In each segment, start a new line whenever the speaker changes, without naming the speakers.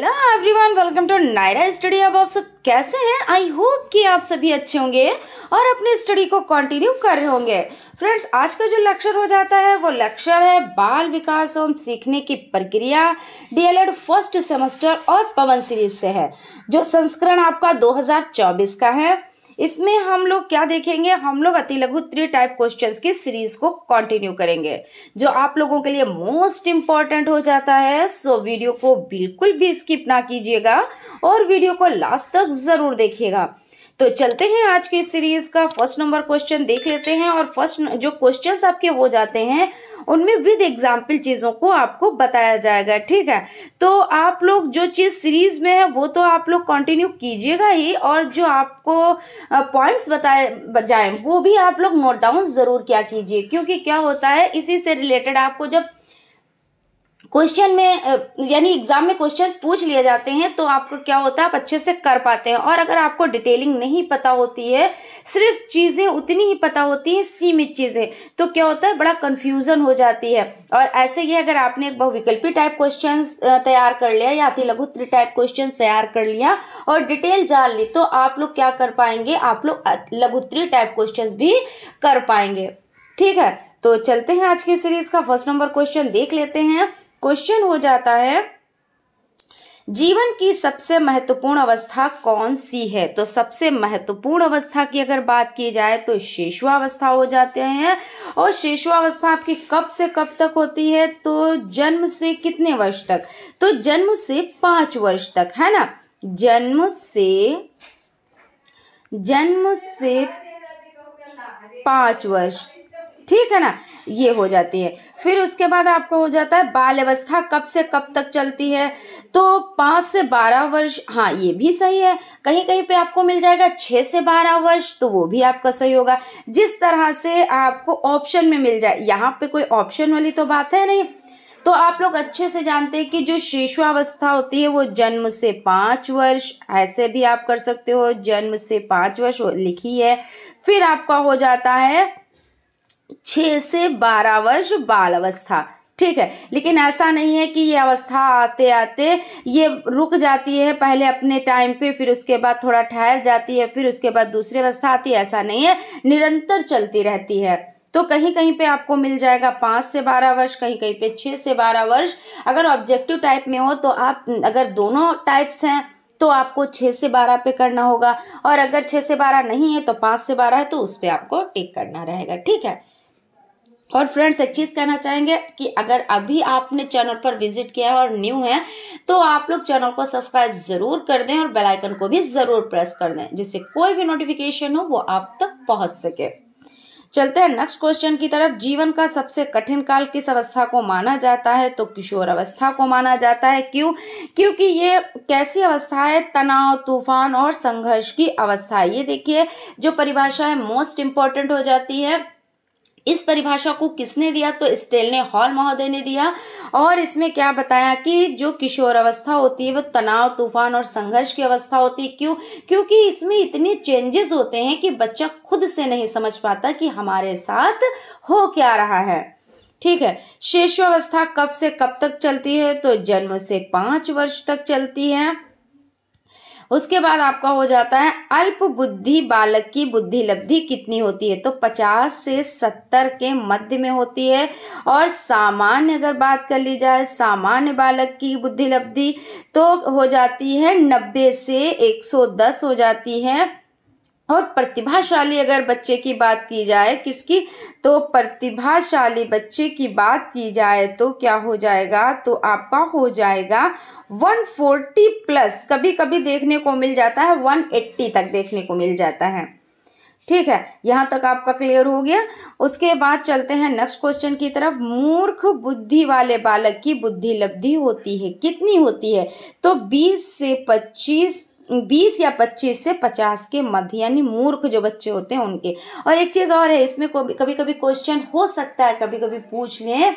Hello everyone welcome to Naira study अब आप सब कैसे हैं आई होप कि आप सभी अच्छे होंगे और अपने स्टडी को कंटिन्यू कर रहे होंगे फ्रेंड्स आज का जो लेक्चर हो जाता है वो लेक्चर है बाल विकास एवं सीखने की प्रक्रिया डीएलएड फर्स्ट सेमेस्टर और पवन सीरीज से है जो संस्करण आपका 2024 का है इसमें हम लोग क्या देखेंगे हम लोग अति लघु थ्री टाइप क्वेश्चन की सीरीज को कंटिन्यू करेंगे जो आप लोगों के लिए मोस्ट इंपॉर्टेंट हो जाता है सो वीडियो को बिल्कुल भी स्किप ना कीजिएगा और वीडियो को लास्ट तक जरूर देखिएगा तो चलते हैं आज की सीरीज का फर्स्ट नंबर क्वेश्चन देख लेते हैं और फर्स्ट जो क्वेश्चंस आपके हो जाते हैं उनमें विद एग्जाम्पल चीज़ों को आपको बताया जाएगा ठीक है तो आप लोग जो चीज़ सीरीज में है वो तो आप लोग कंटिन्यू कीजिएगा ही और जो आपको पॉइंट्स बताए जाए वो भी आप लोग नोट डाउन ज़रूर क्या कीजिए क्योंकि क्या होता है इसी से रिलेटेड आपको जब क्वेश्चन में यानी एग्जाम में क्वेश्चंस पूछ लिए जाते हैं तो आपको क्या होता है आप अच्छे से कर पाते हैं और अगर आपको डिटेलिंग नहीं पता होती है सिर्फ चीज़ें उतनी ही पता होती हैं सीमित चीज़ें तो क्या होता है बड़ा कन्फ्यूज़न हो जाती है और ऐसे ही अगर आपने एक बहुविकल्पी टाइप क्वेश्चन तैयार कर लिया या अति लघु टाइप क्वेश्चन तैयार कर लिया और डिटेल जान ली तो आप लोग क्या कर पाएंगे आप लोग लघुत्री टाइप क्वेश्चन भी कर पाएंगे ठीक है तो चलते हैं आज की सीरीज का फर्स्ट नंबर क्वेश्चन देख लेते हैं क्वेश्चन हो जाता है जीवन की सबसे महत्वपूर्ण अवस्था कौन सी है तो सबसे महत्वपूर्ण अवस्था की अगर बात की जाए तो शेषुआवस्था हो जाते हैं और शेषुआवस्था आपकी कब से कब तक होती है तो जन्म से कितने वर्ष तक तो जन्म से पांच वर्ष तक है ना जन्म से जन्म से पांच वर्ष ठीक है ना ये हो जाती है फिर उसके बाद आपका हो जाता है बाल अवस्था कब से कब तक चलती है तो पाँच से बारह वर्ष हाँ ये भी सही है कहीं कहीं पे आपको मिल जाएगा छः से बारह वर्ष तो वो भी आपका सही होगा जिस तरह से आपको ऑप्शन में मिल जाए यहाँ पे कोई ऑप्शन वाली तो बात है नहीं तो आप लोग अच्छे से जानते हैं कि जो शिशुअवस्था होती है वो जन्म से पाँच वर्ष ऐसे भी आप कर सकते हो जन्म से पाँच वर्ष लिखी है फिर आपका हो जाता है छः से बारह वर्ष बाल अवस्था ठीक है लेकिन ऐसा नहीं है कि ये अवस्था आते आते ये रुक जाती है पहले अपने टाइम पे फिर उसके बाद थोड़ा ठहर जाती है फिर उसके बाद दूसरी अवस्था आती है ऐसा नहीं है निरंतर चलती रहती है तो कहीं कहीं पे आपको मिल जाएगा पाँच से बारह वर्ष कहीं कहीं पे छः से बारह वर्ष अगर ऑब्जेक्टिव टाइप में हो तो आप अगर दोनों टाइप्स हैं तो आपको छः से बारह पे करना होगा और अगर छः से बारह नहीं है तो पाँच से बारह है तो उस पर आपको टिक करना रहेगा ठीक है और फ्रेंड्स एक चीज़ कहना चाहेंगे कि अगर अभी आपने चैनल पर विजिट किया है और न्यू है तो आप लोग चैनल को सब्सक्राइब ज़रूर कर दें और बेल आइकन को भी ज़रूर प्रेस कर दें जिससे कोई भी नोटिफिकेशन हो वो आप तक पहुंच सके चलते हैं नेक्स्ट क्वेश्चन की तरफ जीवन का सबसे कठिन काल किस अवस्था को माना जाता है तो किशोर अवस्था को माना जाता है क्यों क्योंकि ये कैसी अवस्था है तनाव तूफान और संघर्ष की अवस्था है ये देखिए जो परिभाषा है मोस्ट इम्पॉर्टेंट हो जाती है इस परिभाषा को किसने दिया तो स्टेल ने हॉल महोदय ने दिया और इसमें क्या बताया कि जो किशोर अवस्था होती है वो तनाव तूफान और संघर्ष की अवस्था होती है क्यों क्योंकि इसमें इतने चेंजेस होते हैं कि बच्चा खुद से नहीं समझ पाता कि हमारे साथ हो क्या रहा है ठीक है शेषावस्था कब से कब तक चलती है तो जन्म से पाँच वर्ष तक चलती है उसके बाद आपका हो जाता है अल्प बुद्धि बालक की बुद्धि लब्धि कितनी होती है तो पचास से सत्तर के मध्य में होती है और सामान्य अगर बात कर ली जाए सामान्य बालक की बुद्धि लब्धि तो हो जाती है नब्बे से एक सौ दस हो जाती है और प्रतिभाशाली अगर बच्चे की बात की जाए किसकी तो प्रतिभाशाली बच्चे की बात की जाए तो क्या हो जाएगा तो आपका हो जाएगा 140 प्लस कभी कभी देखने को मिल जाता है 180 तक देखने को मिल जाता है ठीक है यहाँ तक आपका क्लियर हो गया उसके बाद चलते हैं नेक्स्ट क्वेश्चन की तरफ मूर्ख बुद्धि वाले बालक की बुद्धि लब्धि होती है कितनी होती है तो 20 से 25 बीस या पच्चीस से पचास के मध्य यानी मूर्ख जो बच्चे होते हैं उनके और एक चीज़ और है इसमें कभी कभी क्वेश्चन हो सकता है कभी कभी पूछ लें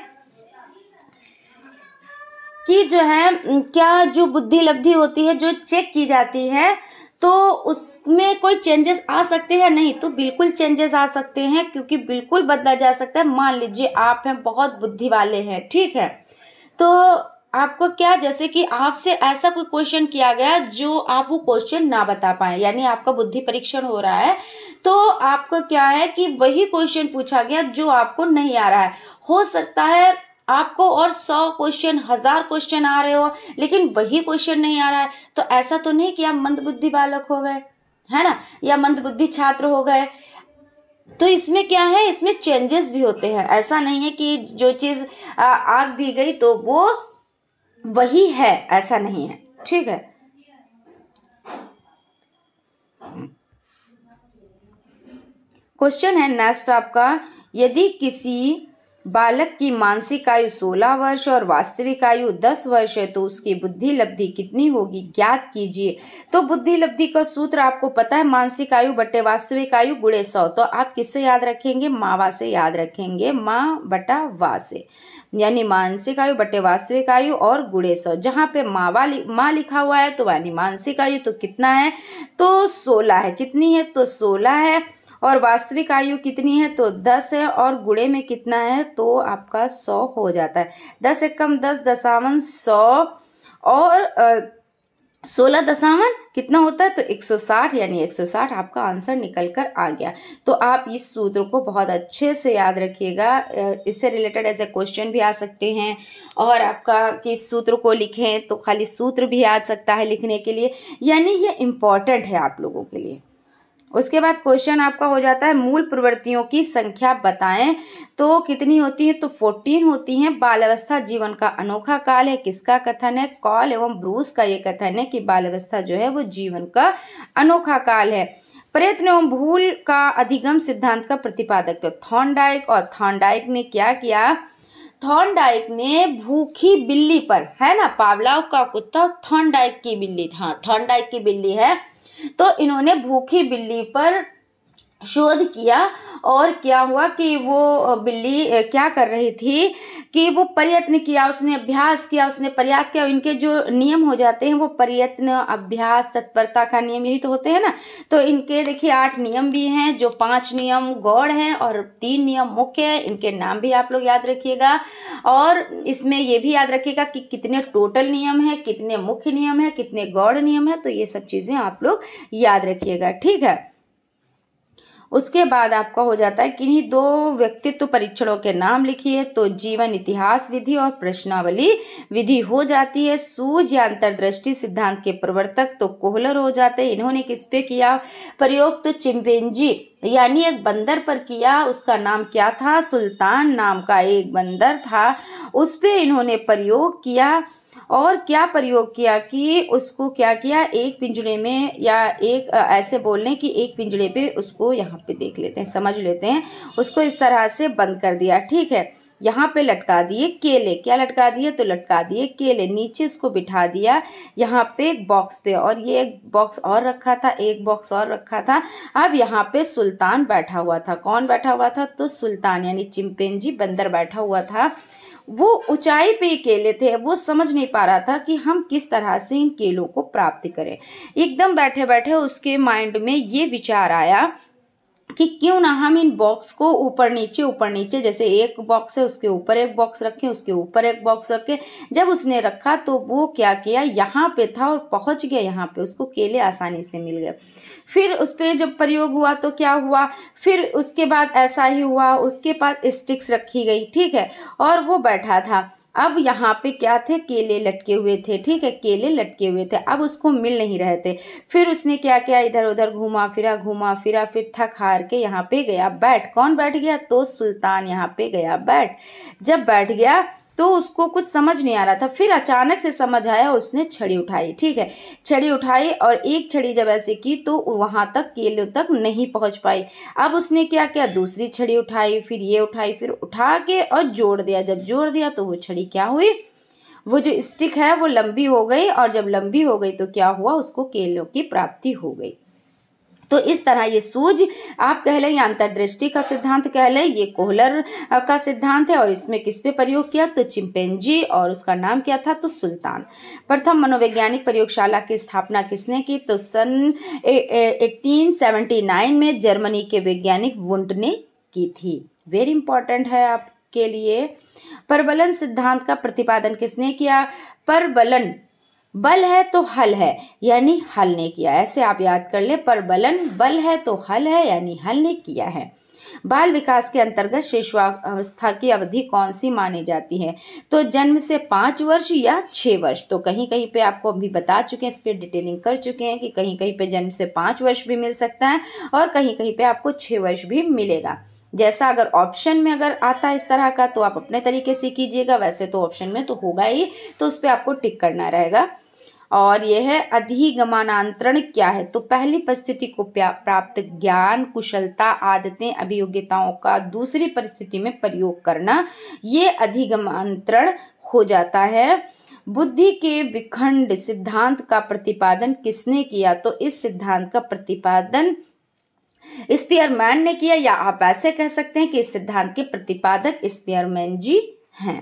कि जो है क्या जो बुद्धि लब्धि होती है जो चेक की जाती है तो उसमें कोई चेंजेस आ सकते हैं नहीं तो बिल्कुल चेंजेस आ सकते हैं क्योंकि बिल्कुल बदला जा सकता है मान लीजिए आप हैं बहुत बुद्धि वाले हैं ठीक है तो आपको क्या जैसे कि आपसे ऐसा कोई क्वेश्चन किया गया जो आप वो क्वेश्चन ना बता पाए यानी आपका बुद्धि परीक्षण हो रहा है तो आपका क्या है कि वही क्वेश्चन पूछा गया जो आपको नहीं आ रहा है हो सकता है आपको और सौ क्वेश्चन हजार क्वेश्चन आ रहे हो लेकिन वही क्वेश्चन नहीं आ रहा है तो ऐसा तो नहीं कि आप मंदबुद्धि बालक हो गए है ना या मंदबुद्धि छात्र हो गए तो इसमें क्या है इसमें चेंजेस भी होते हैं ऐसा नहीं है कि जो चीज़ आग दी गई तो वो वही है ऐसा नहीं है ठीक है क्वेश्चन है नेक्स्ट आपका यदि किसी बालक की मानसिक आयु 16 वर्ष और वास्तविक आयु 10 वर्ष है तो उसकी बुद्धि लब्धि कितनी होगी ज्ञात कीजिए तो बुद्धि लब्धि का सूत्र आपको पता है मानसिक आयु बट्टे वास्तविक आयु गुड़े सौ तो आप किससे याद रखेंगे मावा से याद रखेंगे माँ बटा वा से यानी मानसिक आयु बटे वास्तविक आयु और गुड़े सौ जहाँ पे मावा लि, माँ लिखा हुआ है तो यानी मानसिक आयु तो कितना है तो सोलह है कितनी है तो सोलह है और वास्तविक आयु कितनी है तो दस है और गुड़े में कितना है तो आपका सौ हो जाता है दस एक कम दस दशावन सौ और सोलह दशावन कितना होता है तो 160 यानी 160 आपका आंसर निकल कर आ गया तो आप इस सूत्र को बहुत अच्छे से याद रखिएगा इससे रिलेटेड ऐसे क्वेश्चन भी आ सकते हैं और आपका कि इस सूत्र को लिखें तो खाली सूत्र भी आ सकता है लिखने के लिए यानी ये इम्पॉर्टेंट है आप लोगों के लिए उसके बाद क्वेश्चन आपका हो जाता है मूल प्रवृत्तियों की संख्या बताएं तो कितनी होती है तो फोर्टीन होती हैं अवस्था जीवन का अनोखा काल है किसका कथन है कॉल एवं ब्रूस का ये कथन है कि बाल अवस्था जो है वो जीवन का अनोखा काल है प्रयत्न एवं भूल का अधिगम सिद्धांत का प्रतिपादक तो थॉन्डाइक और थॉन्डाइक ने क्या किया थॉन्डाइक ने भूखी बिल्ली पर है ना पावलाव का कुत्ता थॉन्डाइक की बिल्ली हाँ थॉन्डाइक की बिल्ली है तो इन्होंने भूखी बिल्ली पर शोध किया और क्या हुआ कि वो बिल्ली क्या कर रही थी कि वो प्रयत्न किया उसने अभ्यास किया उसने प्रयास किया इनके जो नियम हो जाते हैं वो प्रयत्न अभ्यास तत्परता का नियम यही तो होते हैं ना तो इनके देखिए आठ नियम भी हैं जो पांच नियम गौड़ हैं और तीन नियम मुख्य हैं इनके नाम भी आप लोग याद रखिएगा और इसमें ये भी याद रखिएगा कि कितने टोटल नियम हैं कितने मुख्य नियम हैं कितने गौड़ नियम हैं तो ये सब चीज़ें आप लोग याद रखिएगा ठीक है उसके बाद आपका हो जाता है किन्हीं दो व्यक्तित्व परीक्षणों के नाम लिखिए तो जीवन इतिहास विधि और प्रश्नावली विधि हो जाती है सूझ या अंतरदृष्टि सिद्धांत के प्रवर्तक तो कोहलर हो जाते हैं इन्होंने किस पे किया प्रयोग तो चिंपेंजी यानी एक बंदर पर किया उसका नाम क्या था सुल्तान नाम का एक बंदर था उस पर इन्होंने प्रयोग किया और क्या प्रयोग किया कि उसको क्या किया एक पिंजड़े में या एक ऐसे बोलने कि एक पिंजड़े पे उसको यहाँ पे देख लेते हैं समझ लेते हैं उसको इस तरह से बंद कर दिया ठीक है यहाँ पे लटका दिए केले क्या लटका दिए तो लटका दिए केले नीचे उसको बिठा दिया यहाँ पे एक बॉक्स पे और ये एक बॉक्स और रखा था एक बॉक्स और रखा था अब यहाँ पे सुल्तान बैठा हुआ था कौन बैठा हुआ था तो सुल्तान यानी चिंपेंजी बंदर बैठा हुआ था वो ऊंचाई पे केले थे वो समझ नहीं पा रहा था कि हम किस तरह से इन केलों को प्राप्त करें एकदम बैठे बैठे उसके माइंड में ये विचार आया कि क्यों ना हम इन बॉक्स को ऊपर नीचे ऊपर नीचे जैसे एक बॉक्स है उसके ऊपर एक बॉक्स रखें उसके ऊपर एक बॉक्स रखें जब उसने रखा तो वो क्या किया यहाँ पे था और पहुँच गया यहाँ पे उसको केले आसानी से मिल गए फिर उस पर जब प्रयोग हुआ तो क्या हुआ फिर उसके बाद ऐसा ही हुआ उसके पास स्टिक्स रखी गई ठीक है और वो बैठा था अब यहाँ पे क्या थे केले लटके हुए थे ठीक है केले लटके हुए थे अब उसको मिल नहीं रहे थे फिर उसने क्या किया इधर उधर घूमा फिरा घूमा फिरा फिर थक हार के यहाँ पे गया बैठ कौन बैठ गया तो सुल्तान यहाँ पे गया बैठ जब बैठ गया तो उसको कुछ समझ नहीं आ रहा था फिर अचानक से समझ आया उसने छड़ी उठाई ठीक है छड़ी उठाई और एक छड़ी जब ऐसे की तो वहाँ तक केलों तक नहीं पहुँच पाई अब उसने क्या किया दूसरी छड़ी उठाई फिर ये उठाई फिर उठा के और जोड़ दिया जब जोड़ दिया तो वो छड़ी क्या हुई वो जो स्टिक है वो लंबी हो गई और जब लंबी हो गई तो क्या हुआ उसको केलों की प्राप्ति हो गई तो इस तरह ये सूझ आप कह लें या अंतर्दृष्टि का सिद्धांत कह लें ये कोहलर का सिद्धांत है और इसमें किस पे प्रयोग किया तो चिंपेंजी और उसका नाम क्या था तो सुल्तान प्रथम मनोवैज्ञानिक प्रयोगशाला की स्थापना किसने की तो सन एटीन सेवेंटी नाइन में जर्मनी के वैज्ञानिक वुंट ने की थी वेरी इंपॉर्टेंट है आपके लिए परवलन सिद्धांत का प्रतिपादन किसने किया परवलन बल है तो हल है यानी हल ने किया ऐसे आप याद कर लें पर बलन बल है तो हल है यानी हल ने किया है बाल विकास के अंतर्गत शिशुअवस्था की अवधि कौन सी मानी जाती है तो जन्म से पाँच वर्ष या छः वर्ष तो कहीं कहीं पे आपको अभी बता चुके हैं इस पर डिटेलिंग कर चुके हैं कि कहीं कहीं पे जन्म से पाँच वर्ष भी मिल सकता है और कहीं कहीं पे आपको छः वर्ष भी मिलेगा जैसा अगर ऑप्शन में अगर आता है इस तरह का तो आप अपने तरीके से कीजिएगा वैसे तो ऑप्शन में तो होगा ही तो उस पर आपको टिक करना रहेगा और यह है अधिगमानांतरण क्या है तो पहली परिस्थिति को प्राप्त ज्ञान कुशलता आदतें अभियोग्यताओं का दूसरी परिस्थिति में प्रयोग करना ये अधिगमांतरण हो जाता है बुद्धि के विखंड सिद्धांत का प्रतिपादन किसने किया तो इस सिद्धांत का प्रतिपादन स्पीयरमैन ने किया या आप ऐसे कह सकते हैं कि इस सिद्धांत के प्रतिपादक स्पीयरमैन जी हैं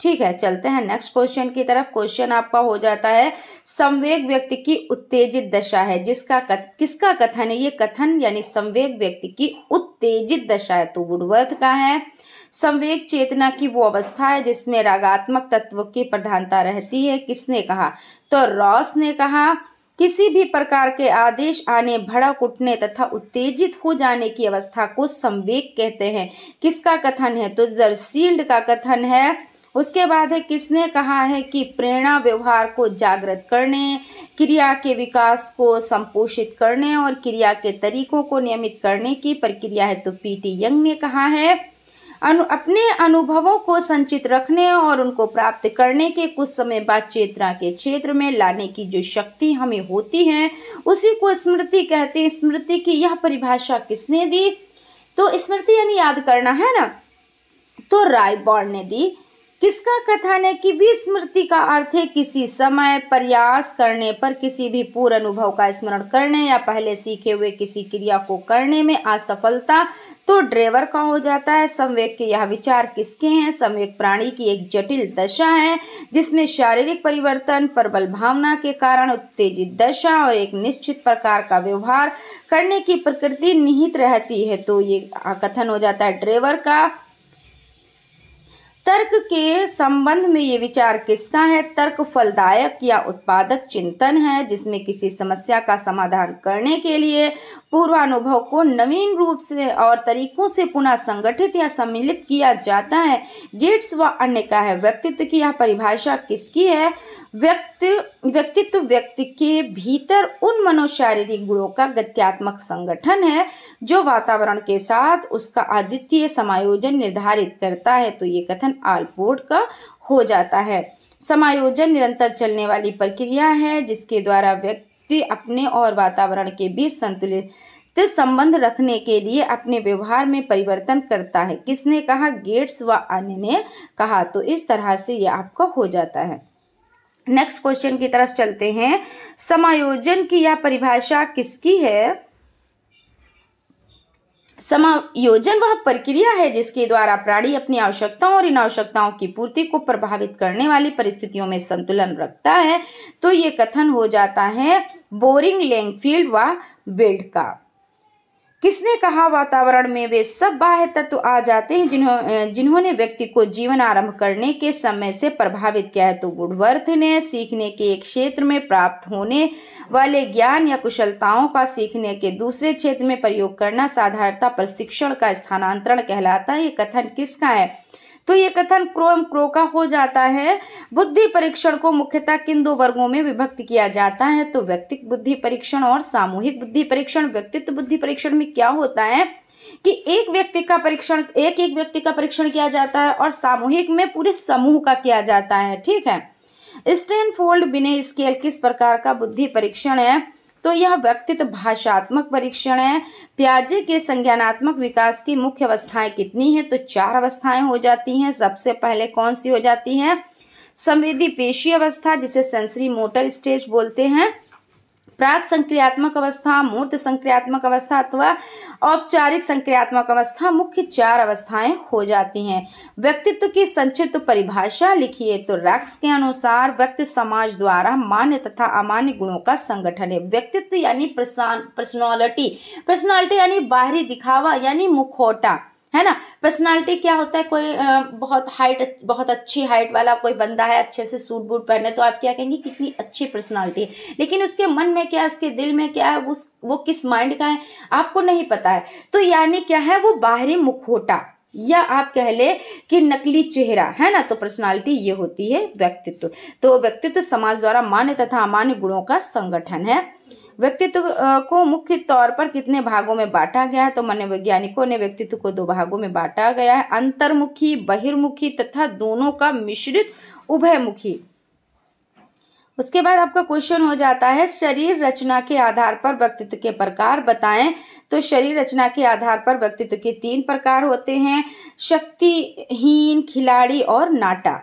ठीक है चलते हैं नेक्स्ट क्वेश्चन की तरफ क्वेश्चन आपका हो जाता है संवेग व्यक्ति की उत्तेजित दशा है जिसका कथ, किसका कथन है ये कथन यानी संवेग व्यक्ति की उत्तेजित दशा है तो वुडवर्थ का है संवेग चेतना की वो अवस्था है जिसमें रागात्मक तत्व की प्रधानता रहती है किसने कहा तो रॉस ने कहा किसी भी प्रकार के आदेश आने भड़क उठने तथा उत्तेजित हो जाने की अवस्था को संवेग कहते हैं किसका कथन है तो जरसील्ड का कथन है उसके बाद है किसने कहा है कि प्रेरणा व्यवहार को जागृत करने क्रिया के विकास को संपोषित करने और क्रिया के तरीकों को नियमित करने की प्रक्रिया है तो पीटी यंग ने कहा है अनु अपने अनुभवों को संचित रखने और उनको प्राप्त करने के कुछ समय बाद चेतना के क्षेत्र में लाने की जो शक्ति हमें होती है उसी को स्मृति कहते हैं स्मृति की यह परिभाषा किसने दी तो स्मृति यानी याद करना है ना तो रायबॉर्ड ने दी किसका कथन है कि विस्मृति का अर्थ है किसी समय प्रयास करने पर किसी भी पूर्व अनुभव का स्मरण करने या पहले सीखे हुए किसी क्रिया को करने में असफलता तो ड्राइवर का हो जाता है संवेग के यह विचार किसके हैं संवेग प्राणी की एक जटिल दशा है जिसमें शारीरिक परिवर्तन प्रबल भावना के कारण उत्तेजित दशा और एक निश्चित प्रकार का व्यवहार करने की प्रकृति निहित रहती है तो ये कथन हो जाता है ड्राइवर का तर्क के संबंध में ये विचार किसका है तर्क फलदायक या उत्पादक चिंतन है जिसमें किसी समस्या का समाधान करने के लिए पूर्वानुभव को नवीन रूप से और तरीकों से पुनः संगठित या सम्मिलित किया जाता है गेट्स व अन्य का है व्यक्तित्व की यह परिभाषा किसकी है व्यक्ति व्यक्तित्व व्यक्ति के भीतर उन मनोशारीरिक गुणों का गत्यात्मक संगठन है जो वातावरण के साथ उसका अद्वितीय समायोजन निर्धारित करता है तो ये कथन आलपोर्ट का हो जाता है समायोजन निरंतर चलने वाली प्रक्रिया है जिसके द्वारा व्यक्ति व्यक्ति अपने और वातावरण के बीच संतुलित संबंध रखने के लिए अपने व्यवहार में परिवर्तन करता है किसने कहा गेट्स व अन्य ने कहा तो इस तरह से यह आपका हो जाता है नेक्स्ट क्वेश्चन की तरफ चलते हैं समायोजन की यह परिभाषा किसकी है समायोजन वह प्रक्रिया है जिसके द्वारा प्राणी अपनी आवश्यकताओं और इन आवश्यकताओं की पूर्ति को प्रभावित करने वाली परिस्थितियों में संतुलन रखता है तो ये कथन हो जाता है बोरिंग लैंगफील्ड व बेल्ट का किसने कहा वातावरण में वे सब बाह्य तत्व तो आ जाते हैं जिन्हों जिन्होंने व्यक्ति को जीवन आरंभ करने के समय से प्रभावित किया है तो गुडवर्थ ने सीखने के एक क्षेत्र में प्राप्त होने वाले ज्ञान या कुशलताओं का सीखने के दूसरे क्षेत्र में प्रयोग करना साधारणता प्रशिक्षण का स्थानांतरण कहलाता है ये कथन किसका है तो ये कथन क्रो क्रो का हो जाता है बुद्धि परीक्षण को मुख्यतः किन दो वर्गों में विभक्त किया जाता है तो व्यक्तिक बुद्धि परीक्षण और सामूहिक बुद्धि परीक्षण व्यक्तित्व बुद्धि परीक्षण में क्या होता है कि एक व्यक्ति का परीक्षण एक एक व्यक्ति का परीक्षण किया जाता है और सामूहिक में पूरे समूह का किया जाता है ठीक है फोल्ड बिने स्केल किस प्रकार का बुद्धि परीक्षण है तो यह व्यक्तित्व भाषात्मक परीक्षण है प्याजे के संज्ञानात्मक विकास की मुख्य अवस्थाएं कितनी हैं तो चार अवस्थाएं हो जाती हैं सबसे पहले कौन सी हो जाती है संवेदी पेशी अवस्था जिसे सेंसरी मोटर स्टेज बोलते हैं प्राग संक्रियात्मक अवस्था मूर्त संक्रियात्मक अवस्था अथवा औपचारिक संक्रियात्मक अवस्था मुख्य चार अवस्थाएं हो जाती हैं व्यक्तित्व की संक्षिप्त परिभाषा लिखिए तो रक्स के अनुसार व्यक्ति समाज द्वारा मान्य तथा अमान्य गुणों का संगठन है व्यक्तित्व यानी पर्सनॉलिटी पर्सनॉलिटी यानी बाहरी दिखावा यानी मुखोटा है ना पर्सनालिटी क्या होता है कोई बहुत हाइट बहुत अच्छी हाइट वाला कोई बंदा है अच्छे से सूट बूट पहने तो आप क्या कहेंगे कितनी अच्छी पर्सनालिटी है लेकिन उसके मन में क्या है उसके दिल में क्या है वो वो किस माइंड का है आपको नहीं पता है तो यानी क्या है वो बाहरी मुखोटा या आप कह ले कि नकली चेहरा है ना तो पर्सनालिटी ये होती है व्यक्तित्व तो व्यक्तित्व समाज द्वारा मान्य तथा अमान्य गुणों का संगठन है व्यक्तित्व को मुख्य तौर पर कितने भागों में बांटा गया है तो मनोवैज्ञानिकों ने व्यक्तित्व को दो भागों में बांटा गया है अंतर्मुखी बहिर्मुखी तथा दोनों का मिश्रित उभयमुखी उसके बाद आपका क्वेश्चन हो जाता है शरीर रचना के आधार पर व्यक्तित्व के प्रकार बताएं तो शरीर रचना के आधार पर व्यक्तित्व के तीन प्रकार होते हैं शक्तिहीन खिलाड़ी और नाटा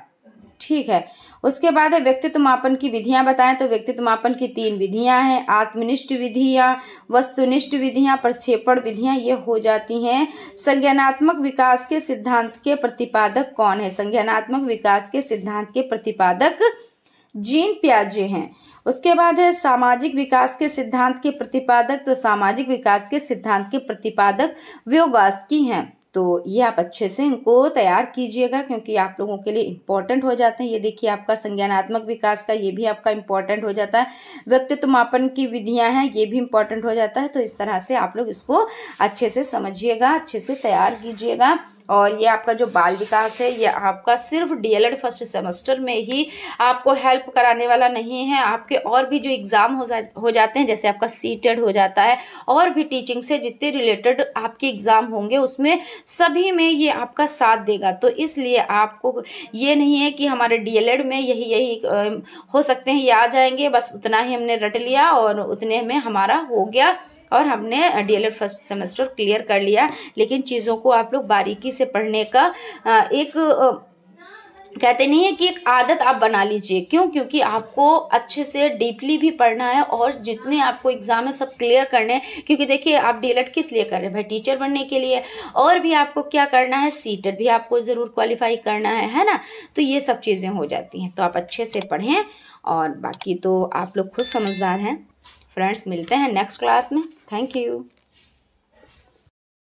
ठीक है उसके बाद है व्यक्तित्व मापन की विधियां बताएं तो व्यक्तित्व मापन की तीन विधियां हैं आत्मनिष्ठ विधियां वस्तुनिष्ठ विधियां प्रक्षेपण विधियां ये हो जाती हैं संज्ञानात्मक विकास के सिद्धांत के प्रतिपादक कौन है संज्ञानात्मक विकास के सिद्धांत के प्रतिपादक जीन प्याजे हैं उसके बाद है सामाजिक विकास के सिद्धांत के प्रतिपादक तो सामाजिक विकास के सिद्धांत के प्रतिपादक व्योगास्की हैं तो ये आप अच्छे से इनको तैयार कीजिएगा क्योंकि आप लोगों के लिए इम्पॉर्टेंट हो जाते हैं ये देखिए आपका संज्ञानात्मक विकास का ये भी आपका इम्पॉर्टेंट हो जाता है व्यक्तित्व मापन की विधियाँ हैं ये भी इम्पॉर्टेंट हो जाता है तो इस तरह से आप लोग इसको अच्छे से समझिएगा अच्छे से तैयार कीजिएगा और ये आपका जो बाल विकास है ये आपका सिर्फ डीएलएड फर्स्ट सेमेस्टर में ही आपको हेल्प कराने वाला नहीं है आपके और भी जो एग्ज़ाम हो जा हो जाते हैं जैसे आपका सीटेड हो जाता है और भी टीचिंग से जितने रिलेटेड आपके एग्ज़ाम होंगे उसमें सभी में ये आपका साथ देगा तो इसलिए आपको ये नहीं है कि हमारे डी में यही यही हो सकते हैं ये आ जाएंगे बस उतना ही हमने रट लिया और उतने में हमारा हो गया और हमने डीएलएड फर्स्ट सेमेस्टर क्लियर कर लिया लेकिन चीज़ों को आप लोग बारीकी से पढ़ने का एक कहते नहीं है कि एक आदत आप बना लीजिए क्यों क्योंकि आपको अच्छे से डीपली भी पढ़ना है और जितने आपको एग्ज़ाम है सब क्लियर करने हैं क्योंकि देखिए आप डी किस लिए कर रहे हैं भाई टीचर बनने के लिए और भी आपको क्या करना है सीटेड भी आपको ज़रूर क्वालिफाई करना है है ना तो ये सब चीज़ें हो जाती हैं तो आप अच्छे से पढ़ें और बाकी तो आप लोग खुद समझदार हैं फ्रेंड्स मिलते हैं नेक्स्ट क्लास में Thank you.